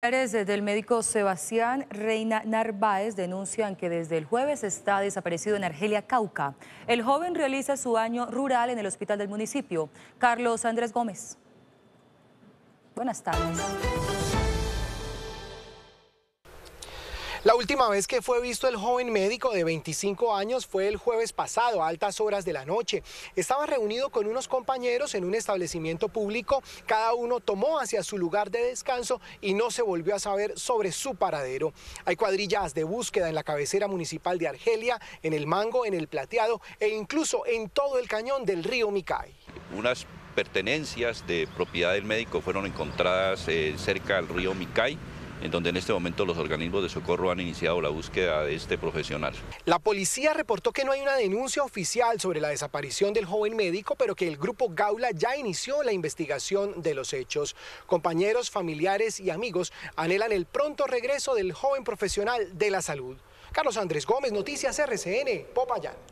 Desde el médico Sebastián Reina Narváez denuncian que desde el jueves está desaparecido en Argelia Cauca. El joven realiza su año rural en el hospital del municipio. Carlos Andrés Gómez. Buenas tardes. La última vez que fue visto el joven médico de 25 años fue el jueves pasado, a altas horas de la noche. Estaba reunido con unos compañeros en un establecimiento público, cada uno tomó hacia su lugar de descanso y no se volvió a saber sobre su paradero. Hay cuadrillas de búsqueda en la cabecera municipal de Argelia, en el Mango, en el Plateado e incluso en todo el cañón del río Micay. Unas pertenencias de propiedad del médico fueron encontradas eh, cerca del río Micay en donde en este momento los organismos de socorro han iniciado la búsqueda de este profesional. La policía reportó que no hay una denuncia oficial sobre la desaparición del joven médico, pero que el grupo Gaula ya inició la investigación de los hechos. Compañeros, familiares y amigos anhelan el pronto regreso del joven profesional de la salud. Carlos Andrés Gómez, Noticias RCN, Popayán.